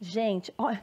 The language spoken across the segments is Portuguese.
Gente, olha,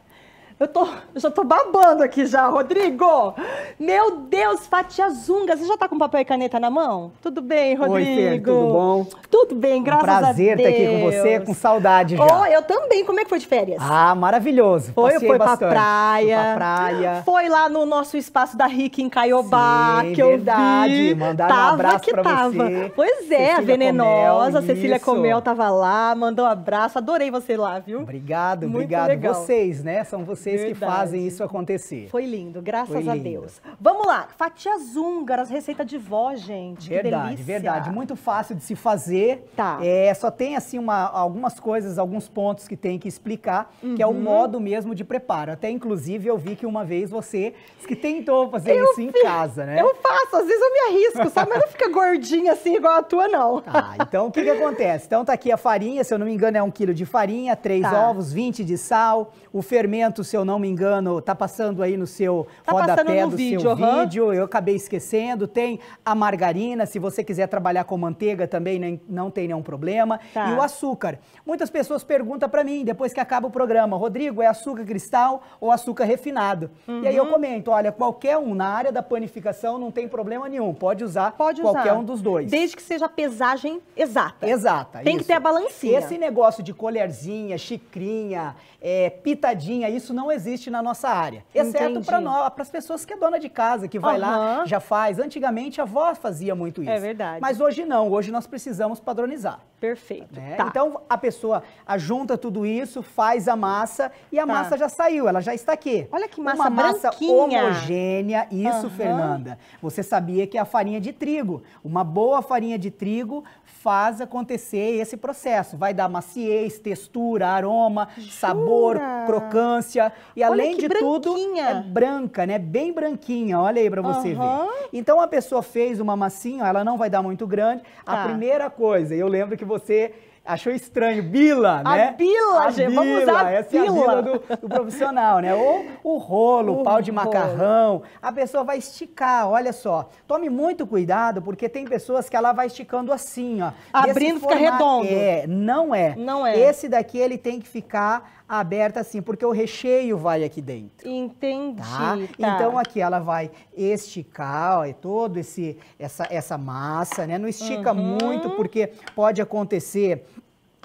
eu, tô, eu já tô babando aqui já, Rodrigo! Meu Deus, Fatia Zunga, você já tá com papel e caneta na mão? Tudo bem, Rodrigo? Oi, Fer, tudo bom? Tudo bem, graças um a Deus. Prazer estar tá aqui com você, com saudade já. Oh, eu também, como é que foi de férias? Ah, maravilhoso. Foi, foi pra praia. Foi pra praia. Foi lá no nosso espaço da RIC em Caiobá, Sim, que verdade. eu vi. Mandaram tava um abraço que pra tava. você. Pois é, Cecília venenosa, Comel, Cecília isso. Comel tava lá, mandou um abraço, adorei você lá, viu? Obrigado, Muito obrigado. Legal. Vocês, né? São vocês vocês Verdade. que fazem isso acontecer. Foi lindo, graças Foi a Deus. Vamos lá, fatias húngaras, receita de vó, gente. Verdade, verdade. Muito fácil de se fazer. Tá. É, só tem assim uma, algumas coisas, alguns pontos que tem que explicar, uhum. que é o uhum. modo mesmo de preparo. Até inclusive eu vi que uma vez você que tentou fazer eu isso em casa, né? Eu faço, às vezes eu me arrisco, sabe? Mas não fica gordinha assim igual a tua, não. Tá, então o que que acontece? Então tá aqui a farinha, se eu não me engano é um quilo de farinha, três tá. ovos, 20 de sal, o fermento se eu não me engano, tá passando aí no seu tá rodapé do vídeo, seu uhum. vídeo. Eu acabei esquecendo. Tem a margarina, se você quiser trabalhar com manteiga também, nem, não tem nenhum problema. Tá. E o açúcar. Muitas pessoas perguntam para mim, depois que acaba o programa, Rodrigo, é açúcar cristal ou açúcar refinado? Uhum. E aí eu uhum. comento, olha, qualquer um na área da panificação não tem problema nenhum. Pode usar pode qualquer usar. um dos dois. Desde que seja a pesagem exata. Exata. Tem isso. que ter a balancinha. Esse negócio de colherzinha, xicrinha, é, pitadinha, isso não não existe na nossa área. Exceto para nós, para as pessoas que é dona de casa, que vai uhum. lá, já faz. Antigamente a avó fazia muito é isso. É verdade. Mas hoje não, hoje nós precisamos padronizar. Perfeito. Né? Tá. Então a pessoa ajunta tudo isso, faz a massa e a tá. massa já saiu, ela já está aqui. Olha que massa Uma massa branquinha. homogênea, isso, uhum. Fernanda. Você sabia que é a farinha de trigo. Uma boa farinha de trigo faz acontecer esse processo. Vai dar maciez, textura, aroma, Jura? sabor, crocância e olha além de branquinha. tudo é branca, né? Bem branquinha. Olha aí para você uhum. ver. Então a pessoa fez uma massinha, ela não vai dar muito grande. Tá. A primeira coisa, eu lembro que você achou estranho, bila, a né? Bila, a gente, bila, vamos usar a essa bila. é a bila do, do, profissional, né? Ou o rolo, o pau de macarrão, a pessoa vai esticar, olha só. Tome muito cuidado, porque tem pessoas que ela vai esticando assim, ó. Abrindo fica redondo. É, não é. Não é. Esse daqui, ele tem que ficar aberta assim, porque o recheio vai aqui dentro. Entendi. Tá? Tá. Então aqui ela vai esticar ó, todo esse essa, essa massa, né? Não estica uhum. muito porque pode acontecer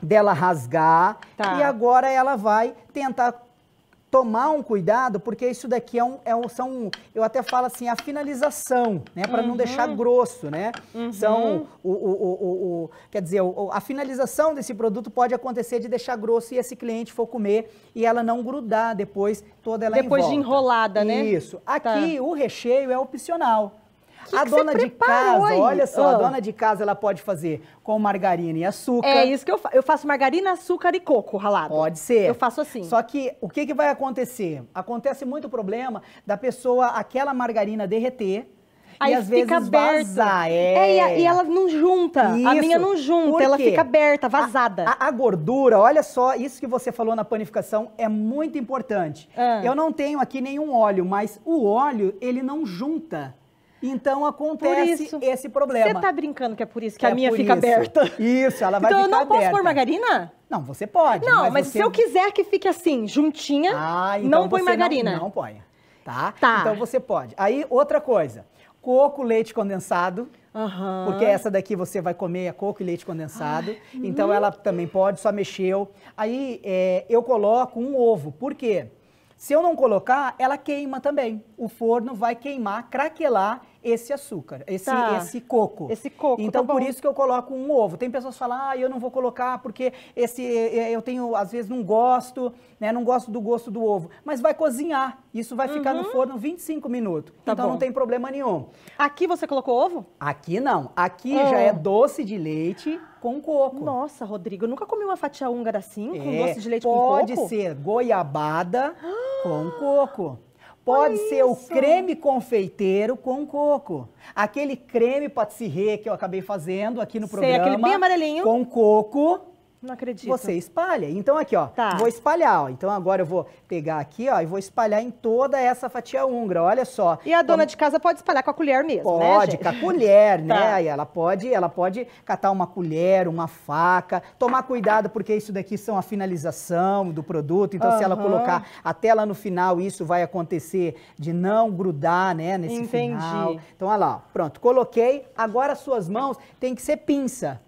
dela rasgar tá. e agora ela vai tentar tomar um cuidado, porque isso daqui é um, é um são, eu até falo assim, a finalização, né, para uhum. não deixar uhum. grosso, né? Uhum. São o, o, o, o, quer dizer, a finalização desse produto pode acontecer de deixar grosso e esse cliente for comer e ela não grudar depois toda ela depois de enrolada, né? Isso. Aqui tá. o recheio é opcional que a que dona de casa, aí? olha só, a ah. dona de casa ela pode fazer com margarina e açúcar. É isso que eu faço. Eu faço margarina, açúcar e coco ralado. Pode ser. Eu faço assim. Só que o que, que vai acontecer? Acontece muito problema da pessoa aquela margarina derreter. Aí e às fica vezes aberta. Vazar, é. é. e, ela não junta. Isso. A minha não junta, ela fica aberta, vazada. A, a, a, gordura, olha só, isso que você falou na panificação é muito importante. Ah. Eu não tenho aqui nenhum óleo, mas o óleo, ele não junta. Então acontece esse problema. Você está brincando que é por isso que é a minha fica isso. aberta. Isso, ela vai então, ficar aberta. Então eu não posso pôr margarina? Não, você pode. Não, mas, mas você... se eu quiser que fique assim, juntinha, ah, então não põe margarina. Não, não põe. Tá? tá? Então você pode. Aí outra coisa, coco, leite condensado. Uhum. Porque essa daqui você vai comer é coco e leite condensado. Ai, então hum. ela também pode, só mexeu. Aí é, eu coloco um ovo. Por quê? Se eu não colocar, ela queima também. O forno vai queimar, craquelar esse açúcar, esse, tá. esse coco. Esse coco. Então, tá por isso que eu coloco um ovo. Tem pessoas que falam, ah, eu não vou colocar porque esse eh, eh, eu tenho, às vezes, não gosto, né? Não gosto do gosto do ovo. Mas vai cozinhar. Isso vai uhum. ficar no uhum. forno 25 minutos. Tá então bom. não tem problema nenhum. Aqui você colocou ovo? Aqui não. Aqui oh. já é doce de leite com coco. Nossa, Rodrigo, eu nunca comi uma fatia húngara assim, é, doce de leite com coco. Pode ser goiabada ah. com coco pode ser o creme confeiteiro com coco. Aquele creme patisserie que eu acabei fazendo aqui no Sei, programa. aquele bem amarelinho. Com coco. Não acredito. Você espalha. Então aqui, ó, tá. vou espalhar, ó. Então agora eu vou pegar aqui, ó, e vou espalhar em toda essa fatia húngara, olha só. E a dona Como... de casa pode espalhar com a colher mesmo, né, Pode, né, com a colher, né? Tá. E ela pode, ela pode catar uma colher, uma faca, tomar cuidado porque isso daqui são a finalização do produto, então uhum. se ela colocar até lá no final, isso vai acontecer de não grudar, né, nesse Entendi. final. Então olha lá, ó, pronto, coloquei. Agora suas mãos tem que ser pinça.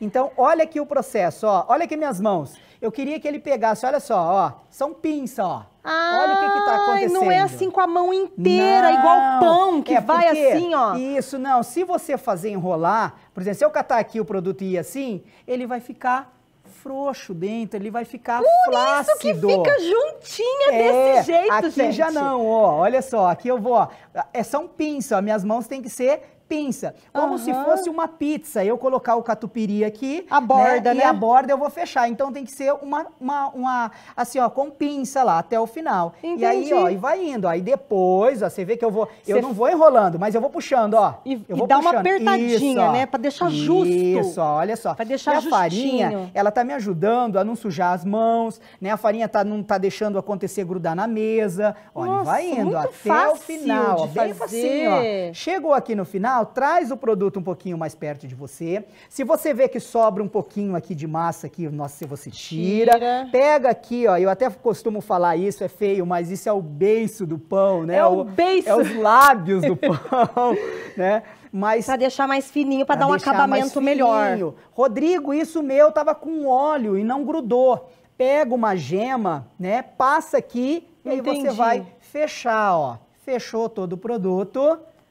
Então, olha aqui o processo, ó. Olha aqui minhas mãos. Eu queria que ele pegasse, olha só, ó. São pinça, ó. Ah, olha o que está acontecendo. Não é assim com a mão inteira, é não. igual pão, que é vai assim, ó. Isso, não. Se você fazer enrolar, por exemplo, se eu catar aqui o produto e ir assim, ele vai ficar frouxo dentro, ele vai ficar Por flácido. Por isso que fica juntinha é, desse jeito, aqui gente. Aqui já não, ó. Olha só, aqui eu vou, ó. É, um pinça, ó. Minhas mãos têm que ser pinça. Como uhum. se fosse uma pizza. Eu colocar o catupiry aqui. A borda, né? E né? a borda eu vou fechar. Então tem que ser uma, uma, uma assim, ó, com pinça lá até o final. Entendi. E aí, ó, e vai indo. Aí depois, ó, você vê que eu vou. eu não vou enrolando, mas eu vou puxando, ó. E, eu vou e dá puxando. uma apertadinha, Isso, né? Pra deixar justo. Isso, olha só. Pra deixar e a farinha, ela tá me ajudando a não sujar as mãos, né? A farinha tá, não tá deixando acontecer grudar na mesa. Olha, Nossa, vai indo até o final. Ó, bem fazer. facinho, ó. Chegou aqui no final final, traz o produto um pouquinho mais perto de você. Se você vê que sobra um pouquinho aqui de massa aqui, nossa, você tira. tira. Pega aqui, ó, eu até costumo falar isso, é feio, mas isso é o beiço do pão, né? É o, beiço. É os lábios do pão, né? mas para deixar mais fininho para dar um acabamento melhor. Rodrigo, isso meu tava com óleo e não grudou. Pega uma gema, né? Passa aqui Entendi. e aí você vai fechar, ó. Fechou todo o produto.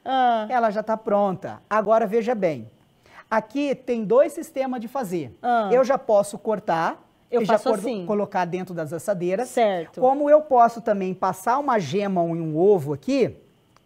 Ah. Ela já está pronta. Agora veja bem. Aqui tem dois sistemas de fazer. Ah. Eu já posso cortar. Eu já posso assim. colocar dentro das assadeiras. Certo. Como eu posso também passar uma gema e um ovo aqui.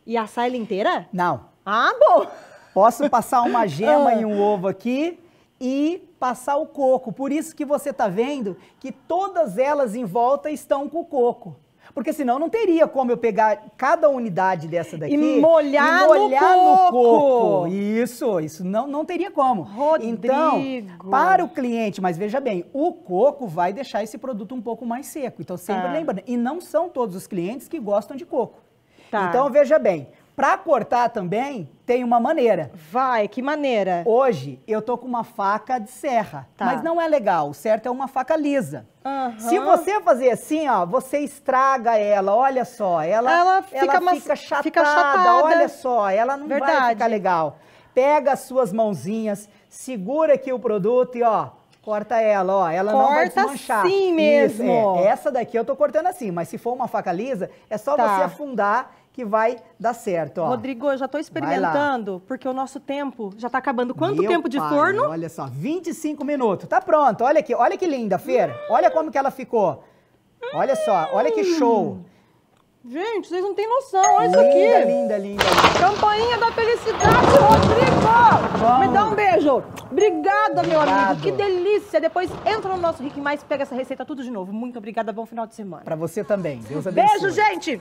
E assar ela inteira? Não. Ah, bom. Posso passar uma gema ah. e um ovo aqui e passar o coco. Por isso que você está vendo que todas elas em volta estão com o coco. Porque senão não teria como eu pegar cada unidade dessa daqui e molhar, e molhar no, coco. no, coco. Isso, isso não, não teria como. Então, Rodrigo. Então, para o cliente, mas veja bem, o coco vai deixar esse produto um pouco mais seco. Então, sempre tá. lembrando, e não são todos os clientes que gostam de coco. Tá. Então, veja bem, para cortar também, tem uma maneira. Vai, que maneira? Hoje eu tô com uma faca de serra, tá. mas não é legal. certo é uma faca lisa. Uhum. Se você fazer assim, ó, você estraga ela. Olha só, ela, ela fica, ela fica, chatada, fica chatada, Olha só, ela não Verdade. vai ficar legal. Pega as suas mãozinhas, segura aqui o produto e ó, corta ela, ó. Ela corta não vai desmanchar. assim mesmo. Isso, é. Essa daqui eu tô cortando assim, mas se for uma faca lisa, é só tá. você afundar que vai dar certo. Ó. Rodrigo, eu já estou experimentando, porque o nosso tempo já está acabando. Quanto Meu tempo de pai, forno? Olha só, 25 minutos. Tá pronto, olha aqui. Olha que linda, Fer. Hum. Olha como que ela ficou. Olha só, olha que hum. show. Gente, vocês não têm noção, olha linda, isso aqui. Linda, linda, linda. Campainha da felicidade, Rodrigo! Me dá um beijo. Obrigada, meu amigo. Que delícia. Depois entra no nosso Rick Mais, pega essa receita tudo de novo. Muito obrigada, bom final de semana. Pra você também. Deus abençoe. Beijo, gente.